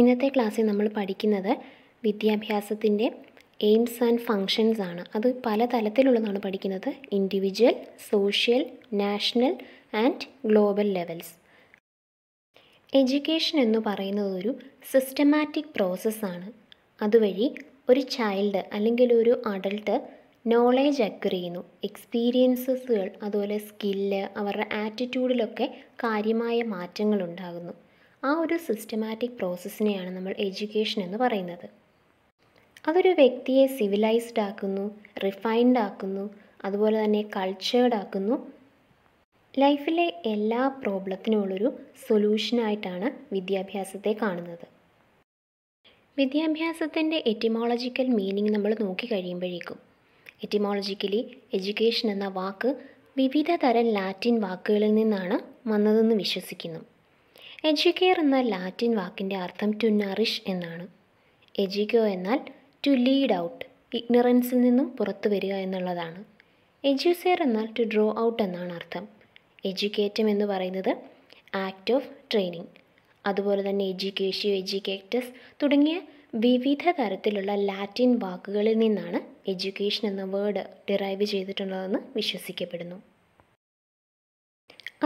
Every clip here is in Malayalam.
ഇന്നത്തെ ക്ലാസ്സിൽ നമ്മൾ പഠിക്കുന്നത് വിദ്യാഭ്യാസത്തിൻ്റെ എയിംസ് ആൻഡ് ഫങ്ഷൻസ് ആണ് അത് പല തലത്തിലുള്ളതാണ് പഠിക്കുന്നത് individual social national and global levels education എന്ന് പറയുന്നത് ഒരു സിസ്റ്റമാറ്റിക് പ്രോസസ്സാണ് അതുവഴി ഒരു ചൈൽഡ് അല്ലെങ്കിൽ ഒരു അഡൾട്ട് നോളേജ് അക്വർ ചെയ്യുന്നു എക്സ്പീരിയൻസസുകൾ അതുപോലെ സ്കില്ല് അവരുടെ ആറ്റിറ്റ്യൂഡിലൊക്കെ കാര്യമായ മാറ്റങ്ങൾ ഉണ്ടാകുന്നു ആ ഒരു സിസ്റ്റമാറ്റിക് പ്രോസസ്സിനെയാണ് നമ്മൾ എഡ്യൂക്കേഷൻ എന്ന് പറയുന്നത് അതൊരു വ്യക്തിയെ സിവിലൈസ്ഡ് ആക്കുന്നു റിഫൈൻഡ് ആക്കുന്നു അതുപോലെ തന്നെ കൾച്ചേർഡ് ആക്കുന്നു ലൈഫിലെ എല്ലാ പ്രോബ്ലത്തിനുമുള്ളൊരു സൊല്യൂഷനായിട്ടാണ് വിദ്യാഭ്യാസത്തെ കാണുന്നത് വിദ്യാഭ്യാസത്തിൻ്റെ എറ്റിമോളജിക്കൽ മീനിങ് നമ്മൾ നോക്കിക്കഴിയുമ്പോഴേക്കും എറ്റിമോളജിക്കലി എഡ്യൂക്കേഷൻ എന്ന വാക്ക് വിവിധ തരം ലാറ്റിൻ വാക്കുകളിൽ നിന്നാണ് വന്നതെന്ന് വിശ്വസിക്കുന്നു എജ്യുക്കെയർ എന്ന ലാറ്റിൻ വാക്കിൻ്റെ അർത്ഥം ടു നറിഷ് എന്നാണ് എജ്യുക്കോ എന്നാൽ ടു ലീഡ് ഔട്ട് ഇഗ്നറൻസിൽ നിന്നും പുറത്തു വരിക എന്നുള്ളതാണ് എജ്യൂസെയർ എന്നാൽ ടു ഡ്രോ ഔട്ട് എന്നാണ് അർത്ഥം എജ്യൂക്കേറ്റം എന്ന് പറയുന്നത് ആക്ട് ഓഫ് ട്രെയിനിങ് അതുപോലെ തന്നെ എജ്യൂക്കേഷ്യോ എജ്യൂക്കേറ്റസ് തുടങ്ങിയ വിവിധ തരത്തിലുള്ള ലാറ്റിൻ വാക്കുകളിൽ നിന്നാണ് എഡ്യൂക്കേഷൻ എന്ന വേർഡ് ഡിറൈവ് ചെയ്തിട്ടുള്ളതെന്ന് വിശ്വസിക്കപ്പെടുന്നു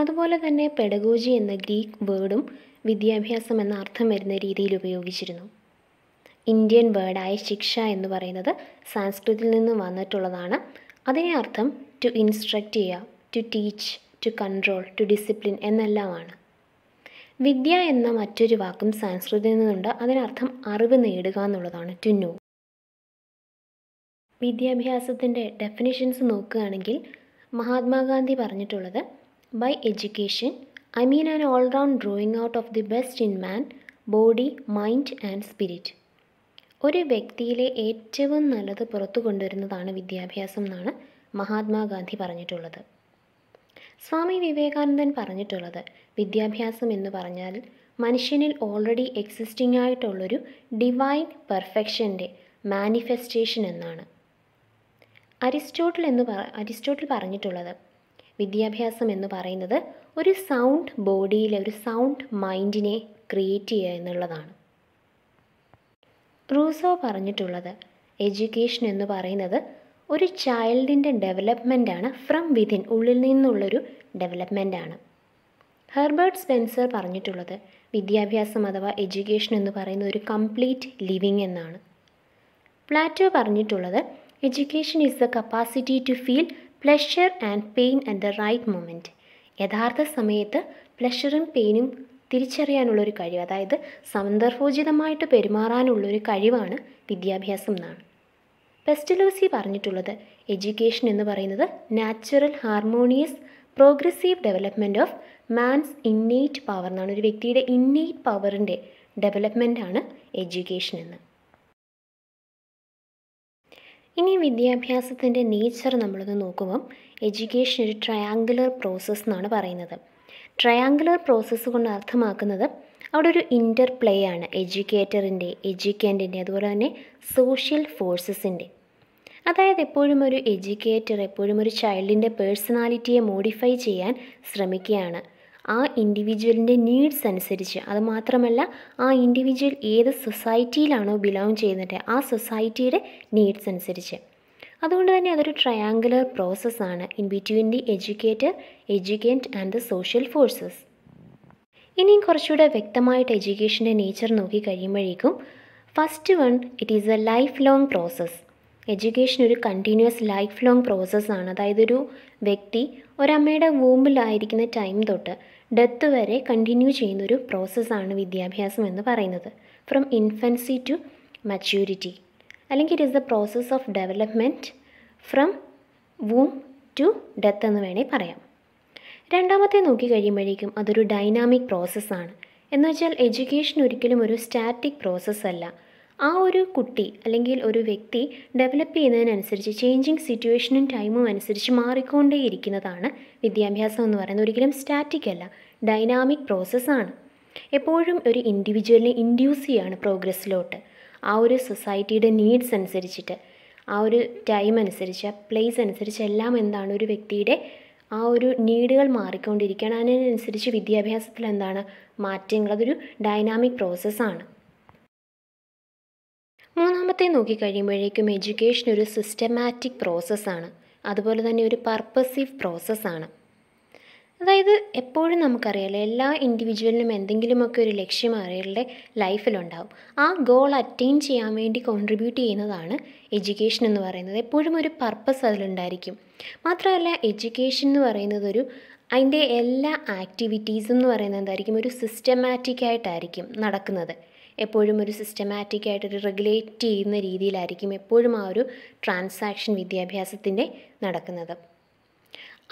അതുപോലെ തന്നെ പെഡഗോജി എന്ന ഗ്രീക്ക് വേർഡും വിദ്യാഭ്യാസം എന്ന അർത്ഥം വരുന്ന രീതിയിൽ ഉപയോഗിച്ചിരുന്നു ഇന്ത്യൻ വേർഡായ ശിക്ഷ എന്ന് പറയുന്നത് സാൻസ്കൃതിൽ നിന്ന് വന്നിട്ടുള്ളതാണ് അതിനെ അർത്ഥം ടു ഇൻസ്ട്രക്റ്റ് ചെയ്യുക to teach to control to discipline എന്നെല്ലാമാണ് വിദ്യ എന്ന മറ്റൊരു വാക്കും സാൻസ്കൃതിൽ നിന്നുണ്ട് അതിനർത്ഥം അറിവ് നേടുക എന്നുള്ളതാണ് ടു നോ വിദ്യാഭ്യാസത്തിൻ്റെ ഡെഫിനിഷൻസ് നോക്കുകയാണെങ്കിൽ മഹാത്മാഗാന്ധി പറഞ്ഞിട്ടുള്ളത് by education, I mean an all round round out of the best in in body mind and spirit ഒരു വ്യക്തിയിലെ ഏറ്റവും നല്ലത് പുറത്തു കൊണ്ടുവരുന്നതാണ് വിദ്യാഭ്യാസം എന്നാണ് മഹാത്മാഗാന്ധി പറഞ്ഞിട്ടുള്ളത് സ്വാമി വിവേകാനന്ദൻ പറഞ്ഞിട്ടുള്ളത് വിദ്യാഭ്യാസം എന്ന് പറഞ്ഞാൽ മനുഷ്യനിൽ ഓൾറെഡി എക്സിസ്റ്റിംഗ് ആയിട്ടുള്ളൊരു ഡിവൈൻ പെർഫെക്ഷൻ്റെ മാനിഫെസ്റ്റേഷൻ എന്നാണ് അരിസ്റ്റോട്ടിൽ എന്ന് അരിസ്റ്റോട്ടിൽ പറഞ്ഞിട്ടുള്ളത് വിദ്യാഭ്യാസം എന്ന് പറയുന്നത് ഒരു സൗണ്ട് ബോഡിയിൽ ഒരു സൗണ്ട് മൈൻഡിനെ ക്രിയേറ്റ് ചെയ്യുക എന്നുള്ളതാണ് റൂസോ പറഞ്ഞിട്ടുള്ളത് എഡ്യൂക്കേഷൻ എന്ന് പറയുന്നത് ഒരു ചൈൽഡിൻ്റെ ആണ് ഫ്രം വിതിൻ ഉള്ളിൽ നിന്നുള്ളൊരു ആണ് ഹെർബർട്ട് സ്പെൻസർ പറഞ്ഞിട്ടുള്ളത് വിദ്യാഭ്യാസം അഥവാ എഡ്യൂക്കേഷൻ എന്ന് പറയുന്നത് ഒരു കംപ്ലീറ്റ് ലിവിങ് എന്നാണ് പ്ലാറ്റോ പറഞ്ഞിട്ടുള്ളത് education is the capacity to feel pleasure and pain at the right moment യഥാർത്ഥ സമയത്ത് പ്ലഷറും പെയിനും തിരിച്ചറിയാനുള്ളൊരു കഴിവ് അതായത് സന്ദർഭോചിതമായിട്ട് പെരുമാറാനുള്ളൊരു കഴിവാണ് വിദ്യാഭ്യാസം എന്നാണ് പെസ്റ്റലോസി പറഞ്ഞിട്ടുള്ളത് എഡ്യൂക്കേഷൻ എന്ന് പറയുന്നത് natural harmonious progressive development of man's innate power എന്നാണ് ഒരു വ്യക്തിയുടെ ഇന്നേറ്റ് പവറിൻ്റെ ഡെവലപ്മെൻ്റ് ആണ് എഡ്യൂക്കേഷൻ എന്ന് ഇനി വിദ്യാഭ്യാസത്തിൻ്റെ നേച്ചർ നമ്മളൊന്ന് നോക്കുമ്പം എഡ്യൂക്കേഷൻ ഒരു ട്രയാങ്കുലർ പ്രോസസ്സ് എന്നാണ് പറയുന്നത് ട്രയാങ്കുലർ പ്രോസസ്സ് കൊണ്ട് അർത്ഥമാക്കുന്നത് അവിടെ ഒരു ഇൻ്റർ പ്ലേ ആണ് എഡ്യൂക്കേറ്ററിൻ്റെ എഡ്യൂക്കേൻറ്റിൻ്റെ അതുപോലെ തന്നെ സോഷ്യൽ ഫോഴ്സസിൻ്റെ അതായത് എപ്പോഴും ഒരു എഡ്യൂക്കേറ്റർ എപ്പോഴും ഒരു ചൈൽഡിൻ്റെ പേഴ്സണാലിറ്റിയെ മോഡിഫൈ ചെയ്യാൻ ശ്രമിക്കുകയാണ് ആ ഇൻഡിവിജ്വലിൻ്റെ നീഡ്സ് അനുസരിച്ച് അത് മാത്രമല്ല ആ ഇൻഡിവിജ്വൽ ഏത് സൊസൈറ്റിയിലാണോ ബിലോങ് ചെയ്യുന്നത് ആ സൊസൈറ്റിയുടെ നീഡ്സ് അനുസരിച്ച് അതുകൊണ്ട് തന്നെ അതൊരു ട്രയാങ്കുലർ പ്രോസസ്സാണ് in between the educator educate and the social forces ഇനിയും കുറച്ചുകൂടെ വ്യക്തമായിട്ട് എഡ്യൂക്കേഷൻ്റെ നേച്ചർ നോക്കി കഴിയുമ്പോഴേക്കും first one it is a life long process education ഒരു കണ്ടിന്യൂസ് ലൈഫ് ലോങ് പ്രോസസ്സാണ് അതായത് ഒരു വ്യക്തി ഒരമ്മയുടെ വൂമ്പിലായിരിക്കുന്ന ടൈം തൊട്ട് ഡെത്ത് വരെ കണ്ടിന്യൂ ചെയ്യുന്നൊരു പ്രോസസ്സാണ് വിദ്യാഭ്യാസം എന്ന് പറയുന്നത് ഫ്രം ഇൻഫൻസി ടു മച്യൂരിറ്റി അല്ലെങ്കിൽ it is the process of development from womb to death എന്ന് വേണേൽ പറയാം രണ്ടാമത്തെ നോക്കി കഴിയുമ്പോഴേക്കും അതൊരു ഡൈനാമിക് പ്രോസസ്സാണ് എന്ന് വെച്ചാൽ എഡ്യൂക്കേഷൻ ഒരിക്കലും ഒരു സ്റ്റാറ്റിക് പ്രോസസ്സല്ല ആ ഒരു കുട്ടി അല്ലെങ്കിൽ ഒരു വ്യക്തി ഡെവലപ്പ് ചെയ്യുന്നതിനനുസരിച്ച് ചേഞ്ചിങ് സിറ്റുവേഷനും ടൈമും അനുസരിച്ച് മാറിക്കൊണ്ടേയിരിക്കുന്നതാണ് വിദ്യാഭ്യാസം എന്ന് പറയുന്നത് ഒരിക്കലും സ്റ്റാറ്റിക് അല്ല ഡൈനാമിക് പ്രോസസ്സാണ് എപ്പോഴും ഒരു ഇൻഡിവിജ്വലിനെ ഇൻഡ്യൂസ് ചെയ്യുകയാണ് പ്രോഗ്രസ്സിലോട്ട് ആ ഒരു സൊസൈറ്റിയുടെ നീഡ്സ് അനുസരിച്ചിട്ട് ആ ഒരു ടൈം അനുസരിച്ച് ആ പ്ലേസ് അനുസരിച്ച് എല്ലാം എന്താണ് ഒരു വ്യക്തിയുടെ ആ ഒരു നീഡുകൾ മാറിക്കൊണ്ടിരിക്കുകയാണ് അതിനനുസരിച്ച് വിദ്യാഭ്യാസത്തിൽ എന്താണ് മാറ്റങ്ങൾ അതൊരു ഡൈനാമിക് പ്രോസസ്സാണ് മൂന്നാമത്തെ നോക്കിക്കഴിയുമ്പോഴേക്കും എഡ്യൂക്കേഷൻ ഒരു സിസ്റ്റമാറ്റിക് പ്രോസസ്സാണ് അതുപോലെ തന്നെ ഒരു പർപ്പസീവ് പ്രോസസ്സാണ് അതായത് എപ്പോഴും നമുക്കറിയാലോ എല്ലാ ഇൻഡിവിജ്വലിനും എന്തെങ്കിലുമൊക്കെ ഒരു ലക്ഷ്യം അവരുടെ ലൈഫിലുണ്ടാവും ആ ഗോൾ അറ്റൈൻ ചെയ്യാൻ വേണ്ടി കോൺട്രിബ്യൂട്ട് ചെയ്യുന്നതാണ് എഡ്യൂക്കേഷൻ എന്ന് പറയുന്നത് എപ്പോഴും ഒരു പർപ്പസ് അതിലുണ്ടായിരിക്കും മാത്രമല്ല എഡ്യൂക്കേഷൻ എന്ന് പറയുന്നത് ഒരു അതിൻ്റെ എല്ലാ ആക്ടിവിറ്റീസും എന്ന് പറയുന്നത് എന്തായിരിക്കും ഒരു സിസ്റ്റമാറ്റിക്കായിട്ടായിരിക്കും നടക്കുന്നത് എപ്പോഴും ഒരു സിസ്റ്റമാറ്റിക് ആയിട്ട് ഒരു റെഗുലേറ്റ് ചെയ്യുന്ന രീതിയിലായിരിക്കും എപ്പോഴും ആ ഒരു ട്രാൻസാക്ഷൻ വിദ്യാഭ്യാസത്തിൻ്റെ നടക്കുന്നത്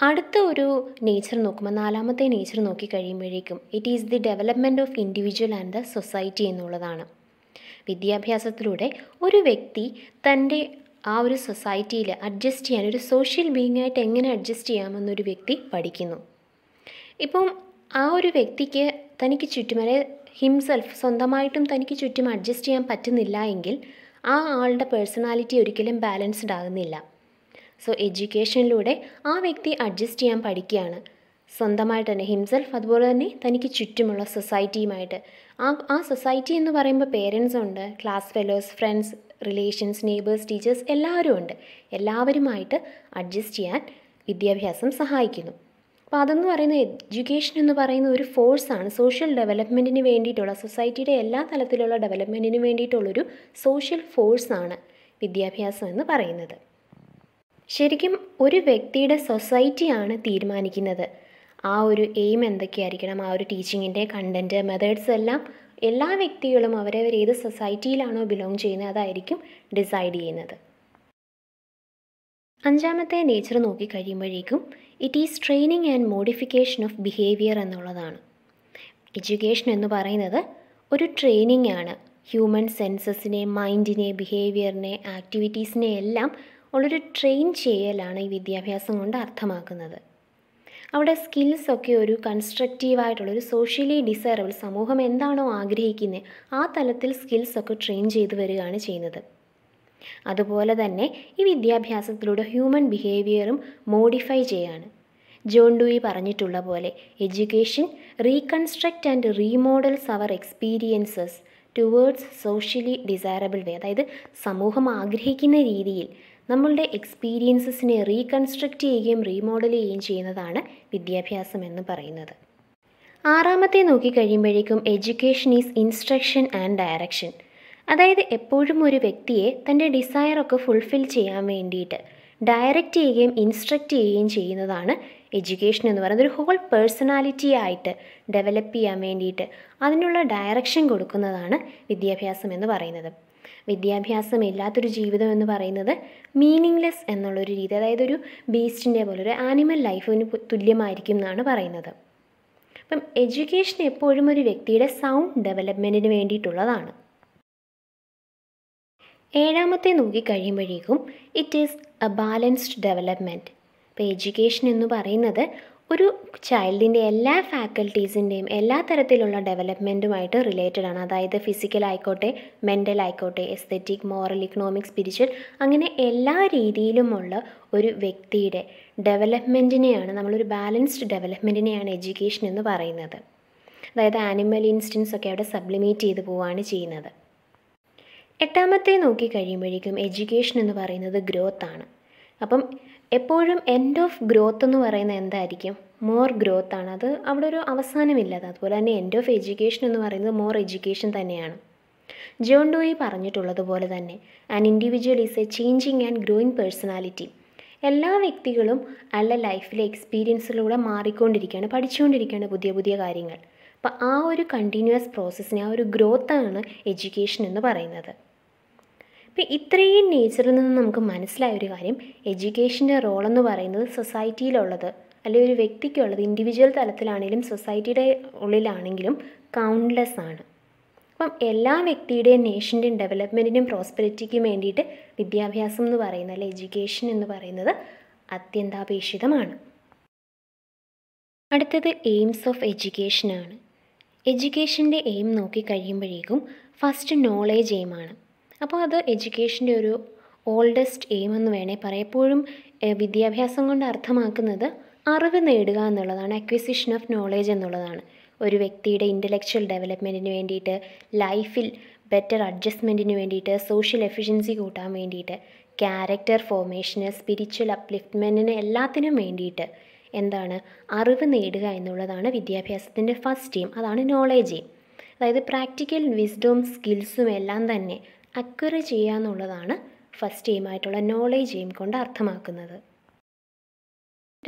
അടുത്ത ഒരു നേച്ചർ നോക്കുമ്പോൾ നാലാമത്തെ നേച്ചർ നോക്കിക്കഴിയുമ്പോഴേക്കും it is the development of individual and the society എന്നുള്ളതാണ് വിദ്യാഭ്യാസത്തിലൂടെ ഒരു വ്യക്തി തൻ്റെ ആ ഒരു സൊസൈറ്റിയിൽ അഡ്ജസ്റ്റ് ചെയ്യാൻ ഒരു സോഷ്യൽ ബീങ് ആയിട്ട് എങ്ങനെ അഡ്ജസ്റ്റ് ചെയ്യാമെന്നൊരു വ്യക്തി പഠിക്കുന്നു ഇപ്പം ആ ഒരു വ്യക്തിക്ക് തനിക്ക് ചുറ്റുമലെ ഹിംസെൽഫ് സ്വന്തമായിട്ടും തനിക്ക് ചുറ്റും അഡ്ജസ്റ്റ് ചെയ്യാൻ പറ്റുന്നില്ല എങ്കിൽ ആ ആളുടെ പേഴ്സണാലിറ്റി ഒരിക്കലും ബാലൻസ്ഡ് ആകുന്നില്ല സോ എഡ്യൂക്കേഷനിലൂടെ ആ വ്യക്തി അഡ്ജസ്റ്റ് ചെയ്യാൻ പഠിക്കുകയാണ് സ്വന്തമായിട്ട് തന്നെ ഹിംസെൽഫ് അതുപോലെ തന്നെ തനിക്ക് ചുറ്റുമുള്ള സൊസൈറ്റിയുമായിട്ട് ആ ആ സൊസൈറ്റി എന്ന് പറയുമ്പോൾ പേരൻസ് ഉണ്ട് class fellows friends relations neighbours teachers എല്ലാവരും ഉണ്ട് എല്ലാവരുമായിട്ട് അഡ്ജസ്റ്റ് ചെയ്യാൻ വിദ്യാഭ്യാസം സഹായിക്കുന്നു അപ്പോൾ അതെന്ന് പറയുന്ന എഡ്യൂക്കേഷൻ എന്ന് പറയുന്ന ഒരു ഫോഴ്സാണ് സോഷ്യൽ ഡെവലപ്മെൻറ്റിന് വേണ്ടിയിട്ടുള്ള സൊസൈറ്റിയുടെ എല്ലാ തലത്തിലുള്ള ഡെവലപ്മെൻറ്റിന് വേണ്ടിയിട്ടുള്ളൊരു സോഷ്യൽ ഫോഴ്സാണ് വിദ്യാഭ്യാസം എന്ന് പറയുന്നത് ശരിക്കും ഒരു വ്യക്തിയുടെ സൊസൈറ്റിയാണ് തീരുമാനിക്കുന്നത് ആ ഒരു എയിം എന്തൊക്കെയായിരിക്കണം ആ ഒരു ടീച്ചിങ്ങിൻ്റെ കണ്ടൻറ്റ് മെത്തേഡ്സ് എല്ലാം എല്ലാ വ്യക്തികളും അവരവർ ഏത് സൊസൈറ്റിയിലാണോ ബിലോങ് ചെയ്യുന്നത് അതായിരിക്കും ഡിസൈഡ് ചെയ്യുന്നത് അഞ്ചാമത്തെ നേച്ചർ നോക്കിക്കഴിയുമ്പോഴേക്കും it is training and modification of behaviour എന്നുള്ളതാണ് എഡ്യൂക്കേഷൻ എന്ന് പറയുന്നത് ഒരു ട്രെയിനിങ് ആണ് ഹ്യൂമൻ സെൻസസിനെ മൈൻഡിനെ ബിഹേവിയറിനെ ആക്ടിവിറ്റീസിനെ എല്ലാം ഉള്ളൊരു ട്രെയിൻ ചെയ്യലാണ് ഈ വിദ്യാഭ്യാസം കൊണ്ട് അർത്ഥമാക്കുന്നത് അവിടെ സ്കിൽസ് ഒക്കെ ഒരു കൺസ്ട്രക്റ്റീവായിട്ടുള്ളൊരു സോഷ്യലി ഡിസൈറബിൾ സമൂഹം എന്താണോ ആഗ്രഹിക്കുന്നത് ആ തലത്തിൽ സ്കിൽസ് ഒക്കെ ട്രെയിൻ ചെയ്തു വരികയാണ് ചെയ്യുന്നത് അതുപോലെ തന്നെ ഈ വിദ്യാഭ്യാസത്തിലൂടെ ഹ്യൂമൻ ബിഹേവിയറും മോഡിഫൈ ചെയ്യാണ് ജോൺ ഡൂയി പറഞ്ഞിട്ടുള്ള പോലെ education reconstruct and remodels our experiences towards socially desirable way അതായത് സമൂഹം ആഗ്രഹിക്കുന്ന രീതിയിൽ നമ്മളുടെ എക്സ്പീരിയൻസസിനെ റീകൺസ്ട്രക്റ്റ് ചെയ്യുകയും റീമോഡൽ ചെയ്യുകയും ചെയ്യുന്നതാണ് വിദ്യാഭ്യാസം എന്ന് പറയുന്നത് ആറാമത്തെ നോക്കിക്കഴിയുമ്പോഴേക്കും education is instruction and direction അതായത് എപ്പോഴും ഒരു വ്യക്തിയെ തൻ്റെ ഡിസയറൊക്കെ ഫുൾഫിൽ ചെയ്യാൻ വേണ്ടിയിട്ട് ഡയറക്റ്റ് ചെയ്യുകയും ഇൻസ്ട്രക്റ്റ് ചെയ്യുകയും ചെയ്യുന്നതാണ് എഡ്യൂക്കേഷൻ എന്ന് പറയുന്നത് ഒരു ഹോൾ പേഴ്സണാലിറ്റി ആയിട്ട് ഡെവലപ്പ് ചെയ്യാൻ വേണ്ടിയിട്ട് അതിനുള്ള ഡയറക്ഷൻ കൊടുക്കുന്നതാണ് വിദ്യാഭ്യാസം എന്ന് പറയുന്നത് വിദ്യാഭ്യാസം ഇല്ലാത്തൊരു ജീവിതം എന്ന് പറയുന്നത് മീനിങ്ലെസ് എന്നുള്ളൊരു രീതി അതായത് ഒരു ബീസ്റ്റിൻ്റെ പോലെ ഒരു ആനിമൽ ലൈഫിന് തുല്യമായിരിക്കും എന്നാണ് പറയുന്നത് അപ്പം എഡ്യൂക്കേഷൻ എപ്പോഴും ഒരു വ്യക്തിയുടെ സൗണ്ട് ഡെവലപ്മെൻറ്റിന് വേണ്ടിയിട്ടുള്ളതാണ് ഏഴാമത്തെ നോക്കിക്കഴിയുമ്പോഴേക്കും it is a balanced development ഇപ്പോൾ എഡ്യൂക്കേഷൻ എന്ന് പറയുന്നത് ഒരു ചൈൽഡിൻ്റെ എല്ലാ ഫാക്കൽറ്റീസിൻ്റെയും എല്ലാ തരത്തിലുള്ള ഡെവലപ്മെൻറ്റുമായിട്ട് റിലേറ്റഡ് ആണ് അതായത് ഫിസിക്കൽ ആയിക്കോട്ടെ മെൻ്റൽ ആയിക്കോട്ടെ എസ്തെറ്റിക് മോറൽ ഇക്കണോമിക് സ്പിരിച്വൽ അങ്ങനെ എല്ലാ രീതിയിലുമുള്ള ഒരു വ്യക്തിയുടെ ഡെവലപ്മെൻറ്റിനെയാണ് നമ്മളൊരു ബാലൻസ്ഡ് ഡെവലപ്മെൻറ്റിനെയാണ് എഡ്യൂക്കേഷൻ എന്ന് പറയുന്നത് അതായത് ആനിമൽ ഇൻസ്റ്റൻസ് ഒക്കെ അവിടെ സബ്ലിമേറ്റ് ചെയ്തു പോവുകയാണ് ചെയ്യുന്നത് എട്ടാമത്തെ നോക്കി കഴിയുമ്പോഴേക്കും എഡ്യൂക്കേഷൻ എന്ന് പറയുന്നത് ഗ്രോത്താണ് അപ്പം എപ്പോഴും എൻഡ് ഓഫ് ഗ്രോത്ത് എന്ന് പറയുന്നത് എന്തായിരിക്കും മോർ ഗ്രോത്ത് ആണ് അത് അവിടെ ഒരു അവസാനമില്ലാതെ അതുപോലെ തന്നെ എൻഡ് ഓഫ് എഡ്യൂക്കേഷൻ എന്ന് പറയുന്നത് മോർ എഡ്യൂക്കേഷൻ തന്നെയാണ് ജോൺ ഡോയി പറഞ്ഞിട്ടുള്ളതുപോലെ തന്നെ an individual is a changing and growing personality എല്ലാ വ്യക്തികളും അല്ല ലൈഫിലെ എക്സ്പീരിയൻസിലൂടെ മാറിക്കൊണ്ടിരിക്കുകയാണ് പഠിച്ചുകൊണ്ടിരിക്കുകയാണ് പുതിയ പുതിയ കാര്യങ്ങൾ അപ്പോൾ ആ ഒരു കണ്ടിന്യൂസ് പ്രോസസ്സിനെ ആ ഒരു ഗ്രോത്താണ് എഡ്യൂക്കേഷൻ എന്ന് പറയുന്നത് ഇപ്പം ഇത്രയും നേച്ചറിൽ നിന്ന് നമുക്ക് മനസ്സിലായ ഒരു കാര്യം എഡ്യൂക്കേഷൻ്റെ എന്ന് പറയുന്നത് സൊസൈറ്റിയിലുള്ളത് അല്ലെങ്കിൽ ഒരു വ്യക്തിക്കുള്ളത് ഇൻഡിവിജ്വൽ തലത്തിലാണെങ്കിലും സൊസൈറ്റിയുടെ ഉള്ളിലാണെങ്കിലും കൗണ്ട്ലെസ് ആണ് അപ്പം എല്ലാ വ്യക്തിയുടെയും നേഷൻ്റെയും ഡെവലപ്മെൻറ്റിനും പ്രോസ്പെരിറ്റിക്കും വേണ്ടിയിട്ട് വിദ്യാഭ്യാസം എന്ന് പറയുന്നത് അല്ലെ എഡ്യൂക്കേഷൻ എന്ന് പറയുന്നത് അത്യന്താപേക്ഷിതമാണ് അടുത്തത് എയിംസ് ഓഫ് എഡ്യൂക്കേഷനാണ് എഡ്യൂക്കേഷൻ്റെ എയിം നോക്കിക്കഴിയുമ്പോഴേക്കും ഫസ്റ്റ് നോളേജ് എയിമാണ് അപ്പോൾ അത് എഡ്യൂക്കേഷൻ്റെ ഒരു ഓൾഡസ്റ്റ് എയിം എന്ന് വേണേൽ പറയാം എപ്പോഴും വിദ്യാഭ്യാസം കൊണ്ട് അർത്ഥമാക്കുന്നത് അറിവ് നേടുക എന്നുള്ളതാണ് അക്വിസിഷൻ ഓഫ് നോളേജ് എന്നുള്ളതാണ് ഒരു വ്യക്തിയുടെ ഇൻ്റലക്ച്വൽ ഡെവലപ്മെൻറ്റിന് വേണ്ടിയിട്ട് ലൈഫിൽ ബെറ്റർ അഡ്ജസ്റ്റ്മെൻറ്റിന് വേണ്ടിയിട്ട് സോഷ്യൽ എഫിഷ്യൻസി കൂട്ടാൻ വേണ്ടിയിട്ട് ക്യാരക്ടർ ഫോർമേഷന് സ്പിരിച്വൽ അപ്ലിഫ്റ്റ്മെൻറ്റിന് എല്ലാത്തിനും വേണ്ടിയിട്ട് എന്താണ് അറിവ് നേടുക എന്നുള്ളതാണ് വിദ്യാഭ്യാസത്തിൻ്റെ ഫസ്റ്റ് എയിം അതാണ് നോളേജ് എയിം അതായത് പ്രാക്ടിക്കൽ വിസ്ഡം സ്കിൽസും എല്ലാം തന്നെ അക്വറ് ചെയ്യുക എന്നുള്ളതാണ് ഫസ്റ്റ് എയിമായിട്ടുള്ള നോളേജ് എയിം കൊണ്ട് അർത്ഥമാക്കുന്നത്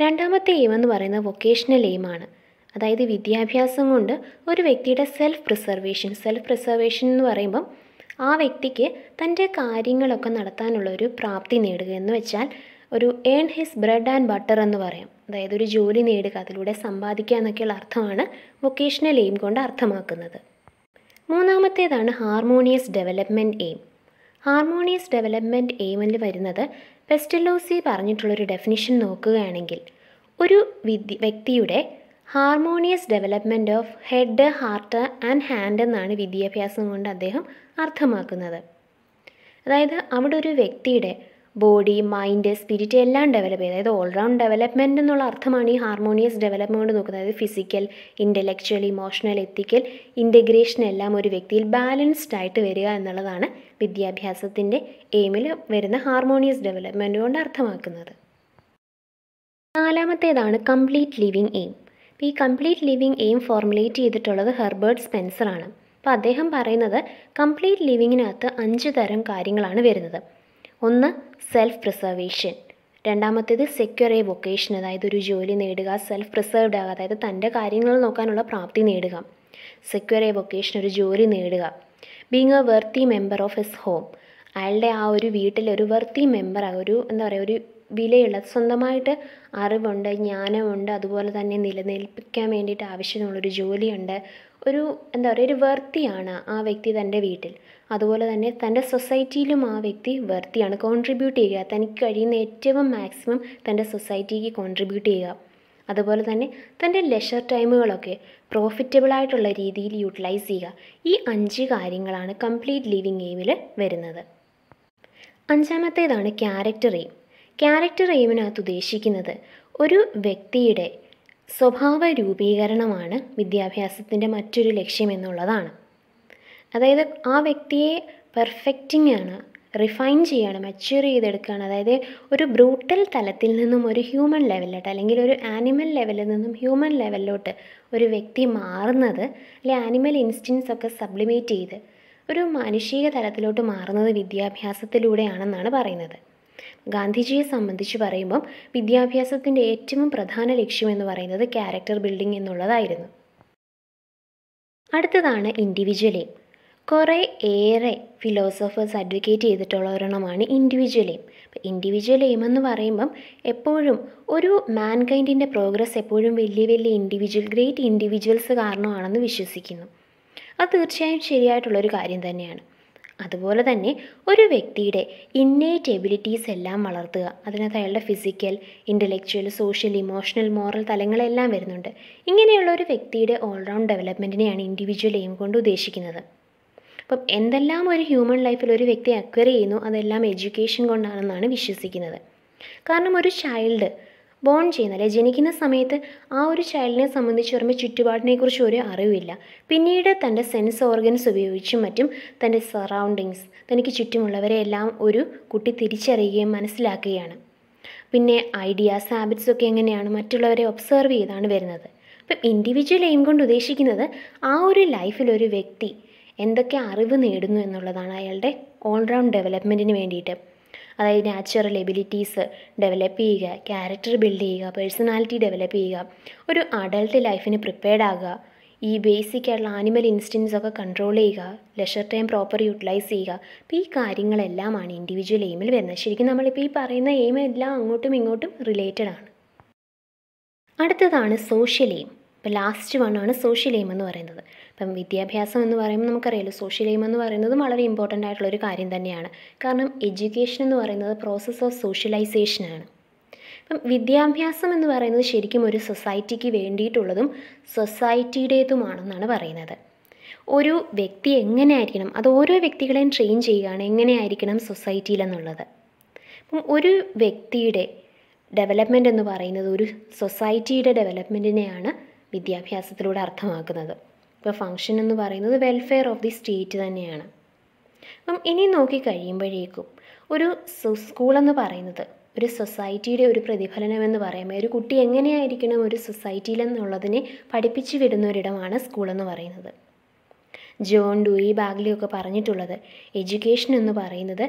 രണ്ടാമത്തെ എയിം എന്ന് പറയുന്നത് വൊക്കേഷണൽ എയിമാണ് അതായത് വിദ്യാഭ്യാസം കൊണ്ട് ഒരു വ്യക്തിയുടെ സെൽഫ് പ്രിസർവേഷൻ സെൽഫ് പ്രിസർവേഷൻ എന്ന് പറയുമ്പം ആ വ്യക്തിക്ക് തൻ്റെ കാര്യങ്ങളൊക്കെ നടത്താനുള്ള ഒരു പ്രാപ്തി നേടുക എന്ന് വെച്ചാൽ ഒരു earn his bread and butter എന്ന് പറയാം അതായത് ഒരു ജോലി നേടുക അതിലൂടെ സമ്പാദിക്കുക എന്നൊക്കെയുള്ള അർത്ഥമാണ് വൊക്കേഷണൽ എയിം കൊണ്ട് അർത്ഥമാക്കുന്നത് മൂന്നാമത്തേതാണ് harmonious development aim harmonious development എയിമിൽ വരുന്നത് പെസ്റ്റലോസി പറഞ്ഞിട്ടുള്ളൊരു ഡെഫിനിഷൻ നോക്കുകയാണെങ്കിൽ ഒരു വിദ്യ വ്യക്തിയുടെ harmonious development of head heart and hand എന്നാണ് വിദ്യാഭ്യാസം കൊണ്ട് അദ്ദേഹം അർത്ഥമാക്കുന്നത് അതായത് അവിടെ ഒരു വ്യക്തിയുടെ ബോഡി മൈൻഡ് സ്പിരിറ്റ് എല്ലാം ഡെവലപ്പ് ചെയ്ത് അതായത് ഓൾറൗണ്ട് ഡെവലപ്മെൻറ്റ് എന്നുള്ള അർത്ഥമാണ് ഈ ഹാർമോണിയസ് ഡെവലപ്മെൻറ്റ് കൊണ്ട് നോക്കുന്നത് അതായത് physical intellectual emotional ethical integration എല്ലാം ഒരു വ്യക്തിയിൽ ബാലൻസ്ഡ് ആയിട്ട് വരിക എന്നുള്ളതാണ് വിദ്യാഭ്യാസത്തിൻ്റെ എയിമിൽ വരുന്ന ഹാർമോണിയസ് ഡെവലപ്മെൻറ്റ് കൊണ്ട് അർത്ഥമാക്കുന്നത് നാലാമത്തേതാണ് കംപ്ലീറ്റ് ലിവിങ് എയിം അപ്പോൾ ഈ കംപ്ലീറ്റ് ലിവിങ് എയിം ഫോർമുലേറ്റ് ചെയ്തിട്ടുള്ളത് ഹെർബേർട്ട് സ്പെൻസറാണ് അപ്പോൾ അദ്ദേഹം പറയുന്നത് കംപ്ലീറ്റ് ലിവിങ്ങിനകത്ത് അഞ്ച് തരം കാര്യങ്ങളാണ് വരുന്നത് ഒന്ന് സെൽഫ് പ്രിസർവേഷൻ രണ്ടാമത്തേത് സെക്യൂർ എ വൊക്കേഷൻ അതായത് ഒരു ജോലി നേടുക സെൽഫ് പ്രിസർവ്ഡ് ആകുക അതായത് തൻ്റെ കാര്യങ്ങൾ നോക്കാനുള്ള പ്രാപ്തി നേടുക സെക്യൂർ എ വൊക്കേഷൻ ഒരു ജോലി നേടുക being a worthy member of his home അയാളുടെ ആ ഒരു വീട്ടിലെ ഒരു വെർത്തി മെമ്പർ ഒരു എന്താ പറയുക ഒരു വിലയുള്ള സ്വന്തമായിട്ട് അറിവുണ്ട് ജ്ഞാനമുണ്ട് അതുപോലെ തന്നെ നിലനിൽപ്പിക്കാൻ വേണ്ടിയിട്ട് ആവശ്യമുള്ളൊരു ജോലിയുണ്ട് ഒരു എന്താ പറയുക ഒരു വർത്തിയാണ് ആ വ്യക്തി തൻ്റെ വീട്ടിൽ അതുപോലെ തന്നെ തൻ്റെ സൊസൈറ്റിയിലും ആ വ്യക്തി വർത്തിയാണ് കോൺട്രിബ്യൂട്ട് ചെയ്യുക തനിക്ക് കഴിയുന്ന ഏറ്റവും മാക്സിമം തൻ്റെ സൊസൈറ്റിക്ക് കോൺട്രിബ്യൂട്ട് ചെയ്യുക അതുപോലെ തന്നെ തൻ്റെ ലെഷർ ടൈമുകളൊക്കെ പ്രോഫിറ്റബിളായിട്ടുള്ള രീതിയിൽ യൂട്ടിലൈസ് ചെയ്യുക ഈ അഞ്ച് കാര്യങ്ങളാണ് കംപ്ലീറ്റ് ലിവിങ് എയിമിൽ വരുന്നത് അഞ്ചാമത്തേതാണ് ക്യാരക്ടർ എയിം ക്യാരക്ടർ എയിമിനകത്ത് ഉദ്ദേശിക്കുന്നത് ഒരു വ്യക്തിയുടെ സ്വഭാവ രൂപീകരണമാണ് വിദ്യാഭ്യാസത്തിൻ്റെ മറ്റൊരു ലക്ഷ്യം എന്നുള്ളതാണ് അതായത് ആ വ്യക്തിയെ പെർഫെക്റ്റിംഗ് ആണ് റിഫൈൻ ചെയ്യുകയാണ് മച്യൂർ ചെയ്തെടുക്കുകയാണ് അതായത് ഒരു ബ്രൂട്ടൽ തലത്തിൽ നിന്നും ഒരു ഹ്യൂമൻ ലെവലിലോട്ട് അല്ലെങ്കിൽ ഒരു ആനിമൽ ലെവലിൽ നിന്നും ഹ്യൂമൻ ലെവലിലോട്ട് ഒരു വ്യക്തി മാറുന്നത് അല്ലെ ആനിമൽ ഇൻസ്റ്റിങ്സ് ഒക്കെ സബ്ലിമേറ്റ് ചെയ്ത് ഒരു മാനുഷിക തലത്തിലോട്ട് മാറുന്നത് വിദ്യാഭ്യാസത്തിലൂടെയാണെന്നാണ് പറയുന്നത് ഗാന്ധിജിയെ സംബന്ധിച്ച് പറയുമ്പം വിദ്യാഭ്യാസത്തിൻ്റെ ഏറ്റവും പ്രധാന ലക്ഷ്യമെന്ന് പറയുന്നത് ക്യാരക്ടർ ബിൽഡിംഗ് എന്നുള്ളതായിരുന്നു അടുത്തതാണ് ഇൻഡിവിജ്വൽ എയിം കുറേ ഏറെ ഫിലോസഫേഴ്സ് അഡ്വക്കേറ്റ് ചെയ്തിട്ടുള്ള ഒരെണ്ണമാണ് ഇൻഡിവിജ്വൽ എയിം ഇൻഡിവിജ്വൽ എയിം എന്ന് പറയുമ്പം എപ്പോഴും ഒരു മാൻകൈൻഡിൻ്റെ പ്രോഗ്രസ് എപ്പോഴും വലിയ വലിയ ഇൻഡിവിജ്വൽ ഗ്രേറ്റ് ഇൻഡിവിജ്വൽസ് കാരണമാണെന്ന് വിശ്വസിക്കുന്നു അത് തീർച്ചയായും ശരിയായിട്ടുള്ളൊരു കാര്യം തന്നെയാണ് അതുപോലെ തന്നെ ഒരു വ്യക്തിയുടെ ഇന്നേറ്റ് എബിലിറ്റീസ് എല്ലാം വളർത്തുക അതിനകത്ത് അയാളുടെ physical intellectual social emotional moral തലങ്ങളെല്ലാം വരുന്നുണ്ട് ഇങ്ങനെയുള്ള ഒരു വ്യക്തിയുടെ ഓൾറൗണ്ട് ഡെവലപ്മെൻറ്റിനെയാണ് ഇൻഡിവിജ്വൽ എയിം കൊണ്ട് ഉദ്ദേശിക്കുന്നത് അപ്പം എന്തെല്ലാം ഒരു ഹ്യൂമൻ ലൈഫിൽ ഒരു വ്യക്തി അക്വയർ ചെയ്യുന്നു അതെല്ലാം എഡ്യൂക്കേഷൻ കൊണ്ടാണെന്നാണ് വിശ്വസിക്കുന്നത് കാരണം ഒരു ചൈൽഡ് ബോൺ ചെയ്യുന്ന അല്ലെ ജനിക്കുന്ന സമയത്ത് ആ ഒരു ചൈൽഡിനെ സംബന്ധിച്ച് പറയുമ്പോൾ കുറിച്ച് ഒരു അറിവില്ല പിന്നീട് തൻ്റെ സെൻസ് ഓർഗൻസ് ഉപയോഗിച്ചും മറ്റും തൻ്റെ സറൗണ്ടിങ്സ് തനിക്ക് ചുറ്റുമുള്ളവരെ എല്ലാം ഒരു കുട്ടി തിരിച്ചറിയുകയും മനസ്സിലാക്കുകയാണ് പിന്നെ ഐഡിയാസ് ഹാബിറ്റ്സ് ഒക്കെ എങ്ങനെയാണ് മറ്റുള്ളവരെ ഒബ്സർവ് ചെയ്താണ് വരുന്നത് അപ്പം ഇൻഡിവിജ്വൽ എയിം കൊണ്ട് ഉദ്ദേശിക്കുന്നത് ആ ഒരു ലൈഫിൽ ഒരു വ്യക്തി എന്തൊക്കെ അറിവ് നേടുന്നു എന്നുള്ളതാണ് അയാളുടെ ഓൾറൗണ്ട് ഡെവലപ്മെൻറ്റിന് വേണ്ടിയിട്ട് അതായത് നാച്ചുറൽ എബിലിറ്റീസ് ഡെവലപ്പ് ചെയ്യുക ക്യാരക്ടർ ബിൽഡ് ചെയ്യുക പേഴ്സണാലിറ്റി ഡെവലപ്പ് ചെയ്യുക ഒരു അഡൾട്ട് ലൈഫിന് പ്രിപ്പയർഡ് ആകുക ഈ ബേസിക് ആയിട്ടുള്ള ആനിമൽ ഇൻസ്റ്റിങ്സ് ഒക്കെ കൺട്രോൾ ചെയ്യുക ലെഷർ ടൈം പ്രോപ്പർ യൂട്ടിലൈസ് ചെയ്യുക അപ്പോൾ ഈ കാര്യങ്ങളെല്ലാമാണ് ഇൻഡിവിജ്വൽ എയിമിൽ വരുന്നത് ശരിക്കും നമ്മളിപ്പോൾ ഈ പറയുന്ന എയിം എല്ലാം അങ്ങോട്ടും ഇങ്ങോട്ടും റിലേറ്റഡ് ആണ് അടുത്തതാണ് സോഷ്യൽ എയിം ഇപ്പോൾ ലാസ്റ്റ് വൺ ആണ് സോഷ്യൽ എയിം എന്ന് പറയുന്നത് ഇപ്പം വിദ്യാഭ്യാസം എന്ന് പറയുമ്പോൾ നമുക്കറിയാലോ സോഷ്യൽ എയിം എന്ന് പറയുന്നത് വളരെ ഇമ്പോർട്ടൻ്റ് ആയിട്ടുള്ളൊരു കാര്യം തന്നെയാണ് കാരണം എഡ്യൂക്കേഷൻ എന്ന് പറയുന്നത് പ്രോസസ്സ് ഓഫ് സോഷ്യലൈസേഷനാണ് ഇപ്പം വിദ്യാഭ്യാസം എന്ന് പറയുന്നത് ശരിക്കും ഒരു സൊസൈറ്റിക്ക് വേണ്ടിയിട്ടുള്ളതും സൊസൈറ്റിയുടേതുമാണെന്നാണ് പറയുന്നത് ഒരു വ്യക്തി എങ്ങനെ ആയിരിക്കണം അത് ഓരോ വ്യക്തികളെയും ട്രെയിൻ ചെയ്യുകയാണ് എങ്ങനെയായിരിക്കണം സൊസൈറ്റിയിലെന്നുള്ളത് അപ്പം ഒരു വ്യക്തിയുടെ ഡെവലപ്മെൻ്റ് എന്ന് പറയുന്നത് ഒരു സൊസൈറ്റിയുടെ ഡെവലപ്മെൻറ്റിനെയാണ് വിദ്യാഭ്യാസത്തിലൂടെ അർത്ഥമാക്കുന്നത് ഇപ്പോൾ ഫങ്ഷൻ എന്ന് പറയുന്നത് വെൽഫെയർ ഓഫ് ദി സ്റ്റേറ്റ് തന്നെയാണ് അപ്പം ഇനി നോക്കി കഴിയുമ്പോഴേക്കും ഒരു സ്കൂൾ എന്ന് പറയുന്നത് ഒരു സൊസൈറ്റിയുടെ ഒരു പ്രതിഫലനം എന്ന് പറയുമ്പോൾ ഒരു കുട്ടി എങ്ങനെയായിരിക്കണം ഒരു സൊസൈറ്റിയിലെന്നുള്ളതിനെ പഠിപ്പിച്ചു വിടുന്ന ഒരിടമാണ് സ്കൂൾ എന്ന് പറയുന്നത് ജോൺ ഡൂയി ബാഗ്ലിയൊക്കെ പറഞ്ഞിട്ടുള്ളത് എഡ്യൂക്കേഷൻ എന്ന് പറയുന്നത്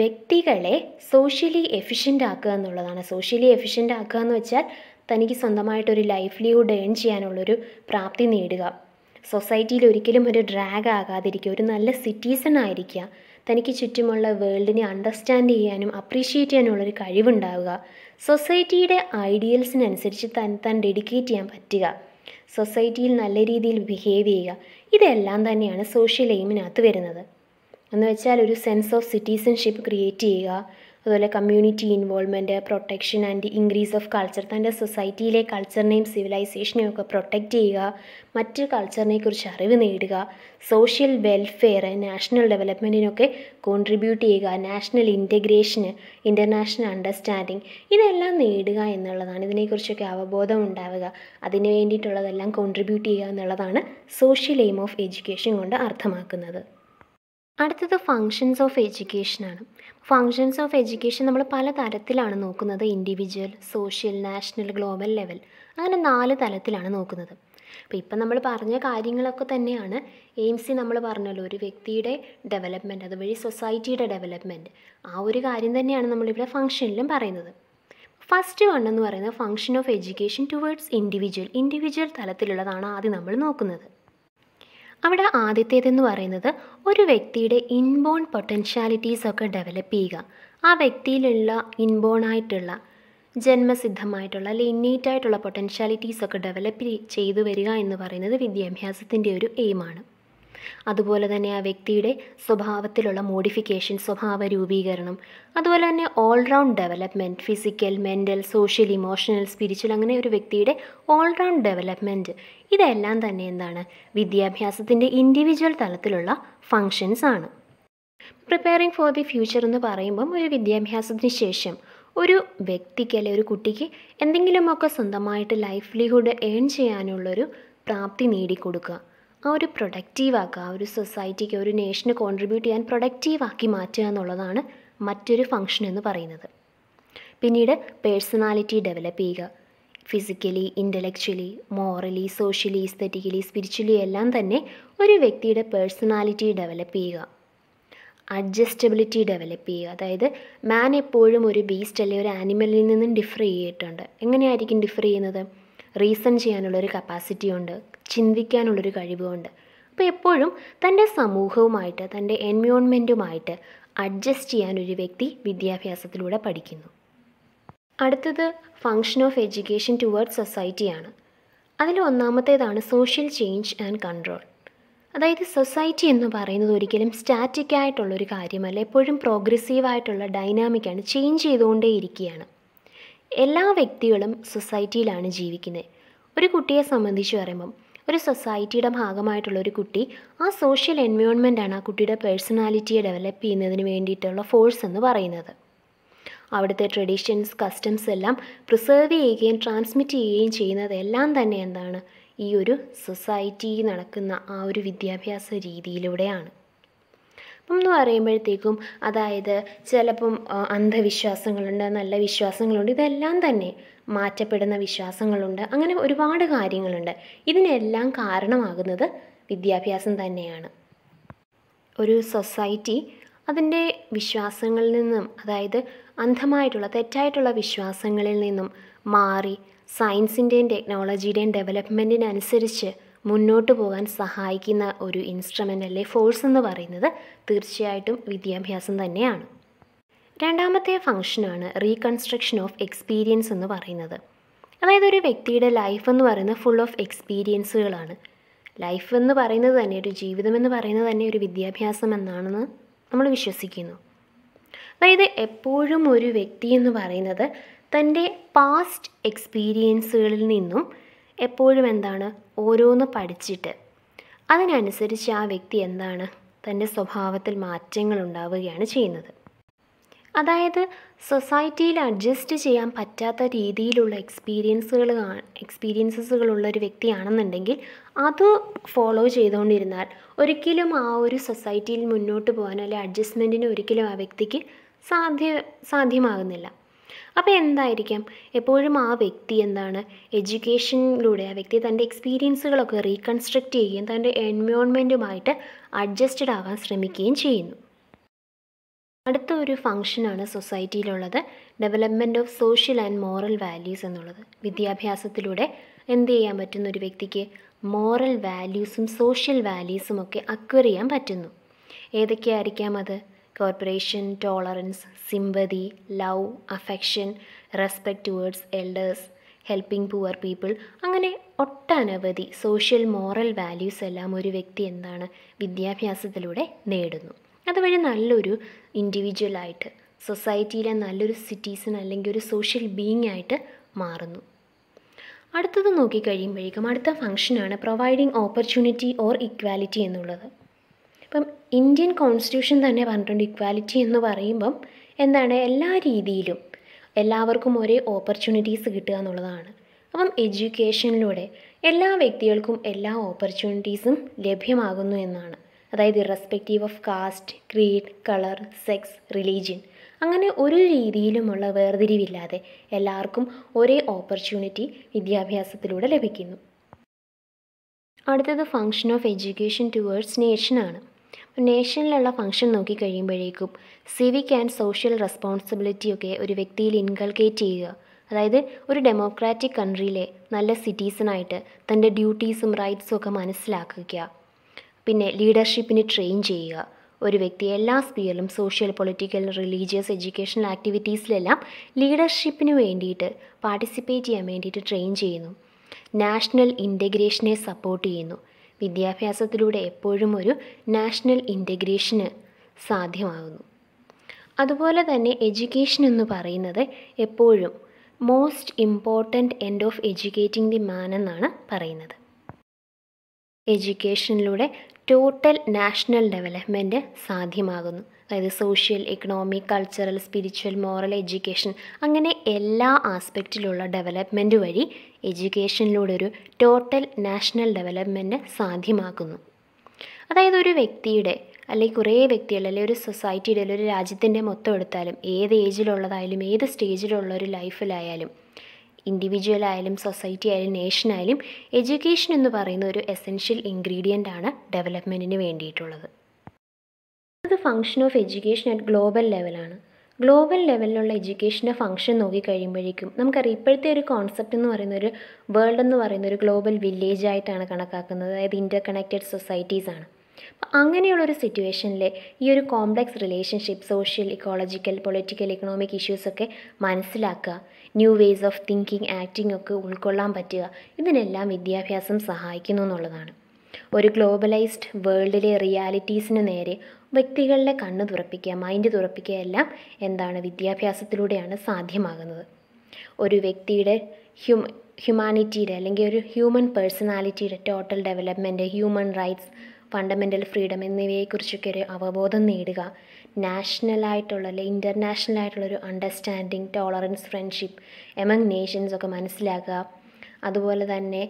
വ്യക്തികളെ സോഷ്യലി എഫിഷ്യൻ്റ് ആക്കുക എന്നുള്ളതാണ് സോഷ്യലി എഫിഷ്യൻ്റ് ആക്കുക എന്ന് വെച്ചാൽ തനിക്ക് സ്വന്തമായിട്ടൊരു ലൈഫ്ലിഹുഡ് ഏൺ ചെയ്യാനുള്ളൊരു പ്രാപ്തി നേടുക സൊസൈറ്റിയിൽ ഒരിക്കലും ഒരു ഡ്രാഗ് ആകാതിരിക്കുക ഒരു നല്ല സിറ്റിസൺ ആയിരിക്കുക തനിക്ക് ചുറ്റുമുള്ള വേൾഡിനെ അണ്ടർസ്റ്റാൻഡ് ചെയ്യാനും അപ്രീഷിയേറ്റ് ചെയ്യാനുമുള്ളൊരു കഴിവുണ്ടാവുക സൊസൈറ്റിയുടെ ഐഡിയൽസിനനുസരിച്ച് താൻ താൻ ഡെഡിക്കേറ്റ് ചെയ്യാൻ പറ്റുക സൊസൈറ്റിയിൽ നല്ല രീതിയിൽ ബിഹേവ് ചെയ്യുക ഇതെല്ലാം തന്നെയാണ് സോഷ്യൽ എയിമിനകത്ത് വരുന്നത് എന്ന് വെച്ചാൽ ഒരു സെൻസ് ഓഫ് സിറ്റിസൺഷിപ്പ് ക്രിയേറ്റ് ചെയ്യുക അതുപോലെ community involvement protection and increase of culture തൻ്റെ സൊസൈറ്റിയിലെ കൾച്ചറിനെയും സിവിലൈസേഷനെയും ഒക്കെ പ്രൊട്ടക്റ്റ് ചെയ്യുക മറ്റ് കൾച്ചറിനെക്കുറിച്ച് അറിവ് നേടുക സോഷ്യൽ വെൽഫെയർ നാഷണൽ ഡെവലപ്മെൻറ്റിനൊക്കെ കോൺട്രിബ്യൂട്ട് ചെയ്യുക നാഷണൽ ഇൻറ്റഗ്രേഷന് ഇൻ്റർനാഷണൽ അണ്ടർസ്റ്റാൻഡിങ് ഇതെല്ലാം നേടുക എന്നുള്ളതാണ് ഇതിനെക്കുറിച്ചൊക്കെ അവബോധം ഉണ്ടാവുക അതിന് വേണ്ടിയിട്ടുള്ളതെല്ലാം കോൺട്രിബ്യൂട്ട് ചെയ്യുക എന്നുള്ളതാണ് സോഷ്യൽ എയിം ഓഫ് എഡ്യൂക്കേഷൻ കൊണ്ട് അർത്ഥമാക്കുന്നത് അടുത്തത് ഫങ്ഷൻസ് ഓഫ് എഡ്യൂക്കേഷനാണ് ഫങ്ഷൻസ് ഓഫ് എഡ്യൂക്കേഷൻ നമ്മൾ പല തരത്തിലാണ് നോക്കുന്നത് individual social national global level അങ്ങനെ നാല് തലത്തിലാണ് നോക്കുന്നത് അപ്പോൾ ഇപ്പം നമ്മൾ പറഞ്ഞ കാര്യങ്ങളൊക്കെ തന്നെയാണ് എയിംസി നമ്മൾ പറഞ്ഞല്ലോ ഒരു വ്യക്തിയുടെ ഡെവലപ്മെൻറ്റ് അതുവഴി സൊസൈറ്റിയുടെ ഡെവലപ്മെൻറ്റ് ആ ഒരു കാര്യം തന്നെയാണ് നമ്മളിവിടെ ഫങ്ഷനിലും പറയുന്നത് ഫസ്റ്റ് വൺ എന്ന് പറയുന്നത് function of education towards individual individual തലത്തിലുള്ളതാണ് ആദ്യം നമ്മൾ നോക്കുന്നത് അവിടെ ആദ്യത്തേതെന്ന് പറയുന്നത് ഒരു വ്യക്തിയുടെ ഇൻബോൺ പൊട്ടൻഷ്യാലിറ്റീസ് ഒക്കെ ഡെവലപ്പ് ചെയ്യുക ആ വ്യക്തിയിലുള്ള ഇൻബോൺ ആയിട്ടുള്ള ജന്മസിദ്ധമായിട്ടുള്ള അല്ലെങ്കിൽ ഇന്നീറ്റായിട്ടുള്ള പൊട്ടൻഷ്യാലിറ്റീസ് ഒക്കെ ഡെവലപ്പ് ചെയ്തു വരിക എന്ന് പറയുന്നത് വിദ്യാഭ്യാസത്തിൻ്റെ ഒരു എയിമാണ് അതുപോലെ തന്നെ ആ വ്യക്തിയുടെ സ്വഭാവത്തിലുള്ള മോഡിഫിക്കേഷൻ സ്വഭാവ രൂപീകരണം അതുപോലെ തന്നെ all round development physical mental social emotional spiritual അങ്ങനെ ഒരു വ്യക്തിയുടെ ഓൾറൗണ്ട് ഡെവലപ്മെൻറ്റ് ഇതെല്ലാം തന്നെ എന്താണ് വിദ്യാഭ്യാസത്തിൻ്റെ ഇൻഡിവിജ്വൽ തലത്തിലുള്ള ഫങ്ഷൻസ് ആണ് പ്രിപ്പയറിംഗ് ഫോർ ദി ഫ്യൂച്ചർ എന്ന് പറയുമ്പം ഒരു വിദ്യാഭ്യാസത്തിന് ശേഷം ഒരു വ്യക്തിക്ക് അല്ലെ ഒരു കുട്ടിക്ക് എന്തെങ്കിലുമൊക്കെ സ്വന്തമായിട്ട് ലൈഫ്ലിഹുഡ് ഏൺ ചെയ്യാനുള്ളൊരു പ്രാപ്തി നേടിക്കൊടുക്കുക ആ ഒരു പ്രൊഡക്റ്റീവാക്കുക ആ ഒരു സൊസൈറ്റിക്ക് ഒരു നേഷന് കോൺട്രിബ്യൂട്ട് ചെയ്യാൻ പ്രൊഡക്റ്റീവാക്കി മാറ്റുക എന്നുള്ളതാണ് മറ്റൊരു ഫങ്ഷൻ എന്ന് പറയുന്നത് പിന്നീട് പേഴ്സണാലിറ്റി ഡെവലപ്പ് ചെയ്യുക physically intellectually morally socially aesthetically spiritually എല്ലാം തന്നെ ഒരു വ്യക്തിയുടെ പേഴ്സണാലിറ്റി ഡെവലപ്പ് ചെയ്യുക അഡ്ജസ്റ്റബിലിറ്റി ഡെവലപ്പ് ചെയ്യുക അതായത് മാൻ എപ്പോഴും ഒരു ബീസ്റ്റ് അല്ലെങ്കിൽ ഒരു ആനിമലിൽ നിന്നും ഡിഫർ ചെയ്തിട്ടുണ്ട് എങ്ങനെയായിരിക്കും ഡിഫർ ചെയ്യുന്നത് റീസൺ ചെയ്യാനുള്ളൊരു കപ്പാസിറ്റി ഉണ്ട് ചിന്തിക്കാനുള്ളൊരു കഴിവുമുണ്ട് അപ്പോൾ എപ്പോഴും തൻ്റെ സമൂഹവുമായിട്ട് തൻ്റെ എൻവയോൺമെൻറ്റുമായിട്ട് അഡ്ജസ്റ്റ് ചെയ്യാൻ ഒരു വ്യക്തി വിദ്യാഭ്യാസത്തിലൂടെ പഠിക്കുന്നു അടുത്തത് ഫങ്ഷൻ ഓഫ് എഡ്യൂക്കേഷൻ ടുവേർഡ്സ് സൊസൈറ്റിയാണ് അതിൽ ഒന്നാമത്തേതാണ് സോഷ്യൽ ചേഞ്ച് ആൻഡ് കൺട്രോൾ അതായത് സൊസൈറ്റി എന്ന് പറയുന്നത് ഒരിക്കലും സ്റ്റാറ്റിക് കാര്യമല്ല എപ്പോഴും പ്രോഗ്രസീവ് ആയിട്ടുള്ള ഡൈനാമിക്കാണ് ചേഞ്ച് ചെയ്തുകൊണ്ടേ ഇരിക്കുകയാണ് എല്ലാ വ്യക്തികളും സൊസൈറ്റിയിലാണ് ജീവിക്കുന്നത് ഒരു കുട്ടിയെ സംബന്ധിച്ച് പറയുമ്പം ഒരു സൊസൈറ്റിയുടെ ഭാഗമായിട്ടുള്ള ഒരു കുട്ടി ആ സോഷ്യൽ എൻവയോൺമെൻറ്റാണ് ആ കുട്ടിയുടെ പേഴ്സണാലിറ്റിയെ ഡെവലപ്പ് ചെയ്യുന്നതിന് വേണ്ടിയിട്ടുള്ള ഫോഴ്സ് എന്ന് പറയുന്നത് അവിടുത്തെ ട്രഡീഷൻസ് കസ്റ്റംസ് എല്ലാം പ്രിസേർവ് ചെയ്യുകയും ട്രാൻസ്മിറ്റ് ചെയ്യുകയും ചെയ്യുന്നത് എല്ലാം തന്നെ എന്താണ് ഈ ഒരു സൊസൈറ്റി നടക്കുന്ന ആ ഒരു വിദ്യാഭ്യാസ രീതിയിലൂടെയാണ് എന്ന് പറയുമ്പോഴത്തേക്കും അതായത് ചിലപ്പം അന്ധവിശ്വാസങ്ങളുണ്ട് നല്ല വിശ്വാസങ്ങളുണ്ട് ഇതെല്ലാം തന്നെ മാറ്റപ്പെടുന്ന വിശ്വാസങ്ങളുണ്ട് അങ്ങനെ ഒരുപാട് കാര്യങ്ങളുണ്ട് ഇതിനെല്ലാം കാരണമാകുന്നത് വിദ്യാഭ്യാസം തന്നെയാണ് ഒരു സൊസൈറ്റി അതിൻ്റെ വിശ്വാസങ്ങളിൽ നിന്നും അതായത് അന്ധമായിട്ടുള്ള തെറ്റായിട്ടുള്ള വിശ്വാസങ്ങളിൽ നിന്നും മാറി സയൻസിൻ്റെയും ടെക്നോളജിയുടെയും ഡെവലപ്മെൻറ്റിനനുസരിച്ച് മുന്നോട്ട് പോകാൻ സഹായിക്കുന്ന ഒരു ഇൻസ്ട്രുമെൻ്റ് അല്ലെ ഫോഴ്സ് എന്ന് പറയുന്നത് തീർച്ചയായിട്ടും വിദ്യാഭ്യാസം തന്നെയാണ് രണ്ടാമത്തെ ഫങ്ഷനാണ് റീകൺസ്ട്രക്ഷൻ ഓഫ് എക്സ്പീരിയൻസ് എന്ന് പറയുന്നത് അതായത് ഒരു വ്യക്തിയുടെ ലൈഫ് എന്ന് പറയുന്നത് ഫുൾ ഓഫ് എക്സ്പീരിയൻസുകളാണ് ലൈഫ് എന്ന് പറയുന്നത് തന്നെ ഒരു ജീവിതം എന്ന് പറയുന്നത് തന്നെ ഒരു വിദ്യാഭ്യാസം എന്നാണെന്ന് നമ്മൾ വിശ്വസിക്കുന്നു അതായത് എപ്പോഴും ഒരു വ്യക്തി എന്ന് പറയുന്നത് തൻ്റെ പാസ്റ്റ് എക്സ്പീരിയൻസുകളിൽ നിന്നും എപ്പോഴും എന്താണ് ഓരോന്ന് പഠിച്ചിട്ട് അതിനനുസരിച്ച് ആ വ്യക്തി എന്താണ് തൻ്റെ സ്വഭാവത്തിൽ മാറ്റങ്ങൾ ഉണ്ടാവുകയാണ് ചെയ്യുന്നത് അതായത് സൊസൈറ്റിയിൽ അഡ്ജസ്റ്റ് ചെയ്യാൻ പറ്റാത്ത രീതിയിലുള്ള എക്സ്പീരിയൻസുകൾ എക്സ്പീരിയൻസസുകളുള്ള ഒരു വ്യക്തിയാണെന്നുണ്ടെങ്കിൽ അത് ഫോളോ ചെയ്തുകൊണ്ടിരുന്നാൽ ഒരിക്കലും ആ ഒരു സൊസൈറ്റിയിൽ മുന്നോട്ട് പോകാനോ അല്ലെങ്കിൽ അഡ്ജസ്റ്റ്മെൻറ്റിന് ഒരിക്കലും ആ വ്യക്തിക്ക് സാധ്യ സാധ്യമാകുന്നില്ല അപ്പോൾ എന്തായിരിക്കാം എപ്പോഴും ആ വ്യക്തി എന്താണ് എഡ്യൂക്കേഷനിലൂടെ ആ വ്യക്തി തൻ്റെ എക്സ്പീരിയൻസുകളൊക്കെ റീകൺസ്ട്രക്റ്റ് ചെയ്യുകയും തൻ്റെ എൻവയോൺമെൻറ്റുമായിട്ട് അഡ്ജസ്റ്റഡ് ആകാൻ ശ്രമിക്കുകയും ചെയ്യുന്നു അടുത്ത ഒരു ഫങ്ഷനാണ് സൊസൈറ്റിയിലുള്ളത് development of social and moral values എന്നുള്ളത് വിദ്യാഭ്യാസത്തിലൂടെ എന്ത് ചെയ്യാൻ പറ്റുന്ന ഒരു വ്യക്തിക്ക് മോറൽ വാല്യൂസും സോഷ്യൽ വാല്യൂസും ഒക്കെ അക്വർ ചെയ്യാൻ പറ്റുന്നു ഏതൊക്കെയായിരിക്കാം അത് cooperation tolerance sympathy love affection respect towards elders helping poor people അങ്ങനെ ഒട്ടനവധി സോഷ്യൽ മോറൽ വാല്യൂസ് എല്ലാം ഒരു വ്യക്തി എന്താണ് വിദ്യാഭ്യാസത്തിലൂടെ നേടുന്നു അതുവഴി നല്ലൊരു ഇൻഡിവിജ്വലായിട്ട് സൊസൈറ്റിയിലെ നല്ലൊരു സിറ്റീസൺ അല്ലെങ്കിൽ ഒരു സോഷ്യൽ ബീങ് ആയിട്ട് മാറുന്നു അടുത്തത് നോക്കിക്കഴിയുമ്പോഴേക്കും അടുത്ത ഫംഗ്ഷനാണ് പ്രൊവൈഡിങ് ഓപ്പർച്യൂണിറ്റി ഓർ ഇക്വാലിറ്റി എന്നുള്ളത് ഇപ്പം ഇന്ത്യൻ കോൺസ്റ്റിറ്റ്യൂഷൻ തന്നെ പറഞ്ഞിട്ടുണ്ട് ഇക്വാലിറ്റി എന്ന് പറയുമ്പം എന്താണ് എല്ലാ രീതിയിലും എല്ലാവർക്കും ഒരേ ഓപ്പർച്യൂണിറ്റീസ് കിട്ടുക എന്നുള്ളതാണ് അപ്പം എഡ്യൂക്കേഷനിലൂടെ എല്ലാ വ്യക്തികൾക്കും എല്ലാ ഓപ്പർച്യൂണിറ്റീസും ലഭ്യമാകുന്നു എന്നാണ് അതായത് irrespective of caste creed colour sex religion അങ്ങനെ ഒരു രീതിയിലുമുള്ള വേർതിരിവില്ലാതെ എല്ലാവർക്കും ഒരേ ഓപ്പർച്യൂണിറ്റി വിദ്യാഭ്യാസത്തിലൂടെ ലഭിക്കുന്നു അടുത്തത് ഫങ്ഷൻ ഓഫ് എഡ്യൂക്കേഷൻ ടുവേർഡ്സ് നേഷനാണ് നേഷനിലുള്ള ഫംഗ്ഷൻ കഴിയുമ്പോഴേക്കും സിവിക് ആൻഡ് സോഷ്യൽ റെസ്പോൺസിബിലിറ്റിയൊക്കെ ഒരു വ്യക്തിയിൽ ഇൻകൾക്കേറ്റ് ചെയ്യുക അതായത് ഒരു ഡെമോക്രാറ്റിക് കൺട്രിയിലെ നല്ല സിറ്റീസണായിട്ട് തൻ്റെ ഡ്യൂട്ടീസും റൈറ്റ്സും ഒക്കെ മനസ്സിലാക്കുക പിന്നെ ലീഡർഷിപ്പിന് ട്രെയിൻ ചെയ്യുക ഒരു വ്യക്തി എല്ലാ സ്പിയറിലും സോഷ്യൽ പൊളിറ്റിക്കൽ റിലീജിയസ് എഡ്യൂക്കേഷണൽ ആക്ടിവിറ്റീസിലെല്ലാം ലീഡർഷിപ്പിന് വേണ്ടിയിട്ട് പാർട്ടിസിപ്പേറ്റ് ചെയ്യാൻ വേണ്ടിയിട്ട് ട്രെയിൻ ചെയ്യുന്നു നാഷണൽ ഇൻറ്റഗ്രേഷനെ സപ്പോർട്ട് ചെയ്യുന്നു വിദ്യാഭ്യാസത്തിലൂടെ എപ്പോഴും ഒരു നാഷണൽ ഇൻ്റഗ്രേഷന് സാധ്യമാകുന്നു അതുപോലെ തന്നെ എഡ്യൂക്കേഷൻ എന്ന് പറയുന്നത് എപ്പോഴും most important end of educating the man എന്നാണ് പറയുന്നത് എഡ്യൂക്കേഷനിലൂടെ ടോട്ടൽ നാഷണൽ ഡെവലപ്മെൻറ്റ് സാധ്യമാകുന്നു അതായത് social economic cultural spiritual moral education അങ്ങനെ എല്ലാ ആസ്പെക്റ്റിലുള്ള ഡെവലപ്മെൻറ്റ് വഴി എഡ്യൂക്കേഷനിലൂടെ ഒരു ടോട്ടൽ നാഷണൽ ഡെവലപ്മെൻറ്റ് സാധ്യമാക്കുന്നു അതായത് ഒരു വ്യക്തിയുടെ അല്ലെങ്കിൽ കുറേ വ്യക്തികൾ അല്ലെങ്കിൽ ഒരു സൊസൈറ്റിയുടെ അല്ലെങ്കിൽ ഒരു രാജ്യത്തിൻ്റെ മൊത്തം എടുത്താലും ഏത് ഏജിലുള്ളതായാലും ഏത് സ്റ്റേജിലുള്ള ഒരു ലൈഫിലായാലും ഇൻഡിവിജ്വൽ ആയാലും സൊസൈറ്റി ആയാലും നേഷൻ ആയാലും എഡ്യൂക്കേഷൻ എന്ന് പറയുന്ന ഒരു എസെൻഷ്യൽ ഇൻഗ്രീഡിയൻ്റ് ആണ് ഡെവലപ്മെൻറ്റിന് വേണ്ടിയിട്ടുള്ളത് അത് function of education at global ലെവലാണ് ഗ്ലോബൽ ലെവലിലുള്ള എഡ്യൂക്കേഷൻ്റെ ഫങ്ഷൻ നോക്കിക്കഴിയുമ്പോഴേക്കും നമുക്കറിയാം ഇപ്പോഴത്തെ ഒരു കോൺസെപ്റ്റ് എന്ന് പറയുന്ന ഒരു വേൾഡ് എന്ന് പറയുന്ന ഒരു ഗ്ലോബൽ വില്ലേജ് ആയിട്ടാണ് കണക്കാക്കുന്നത് അതായത് ഇൻ്റർ കണക്റ്റഡ് സൊസൈറ്റീസ് ആണ് അങ്ങനെയുള്ള ഒരു സിറ്റുവേഷനിൽ ഈ ഒരു complex relationship social ecological political economic ഇഷ്യൂസൊക്കെ മനസ്സിലാക്കുക new ways of thinking acting ഒക്കെ ഉൾക്കൊള്ളാൻ പറ്റുക ഇതിനെല്ലാം വിദ്യാഭ്യാസം സഹായിക്കുന്നു എന്നുള്ളതാണ് ഒരു ഗ്ലോബലൈസ്ഡ് വേൾഡിലെ റിയാലിറ്റീസിന് നേരെ വ്യക്തികളുടെ കണ്ണ് തുറപ്പിക്കുക മൈൻഡ് തുറപ്പിക്കുക എല്ലാം എന്താണ് വിദ്യാഭ്യാസത്തിലൂടെയാണ് സാധ്യമാകുന്നത് ഒരു വ്യക്തിയുടെ ഹ്യൂ ഹ്യൂമാനിറ്റിയുടെ അല്ലെങ്കിൽ ഒരു ഹ്യൂമൻ പേഴ്സണാലിറ്റിയുടെ total development human rights fundamental freedom എന്നിവയെക്കുറിച്ചൊക്കെ ഒരു അവബോധം നേടുക നാഷണലായിട്ടുള്ള അല്ലെങ്കിൽ ഇൻ്റർനാഷണൽ ആയിട്ടുള്ളൊരു understanding tolerance friendship among nations ഒക്കെ മനസ്സിലാക്കുക അതുപോലെ തന്നെ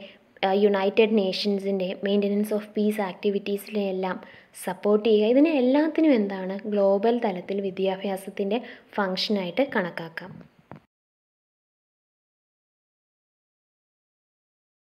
യുണൈറ്റഡ് നേഷൻസിൻ്റെ മെയിൻ്റനൻസ് ഓഫ് പീസ് ആക്ടിവിറ്റീസിനെ എല്ലാം സപ്പോർട്ട് ചെയ്യുക ഇതിനെ എല്ലാത്തിനും എന്താണ് ഗ്ലോബൽ തലത്തിൽ വിദ്യാഭ്യാസത്തിൻ്റെ ഫങ്ഷനായിട്ട് കണക്കാക്കാം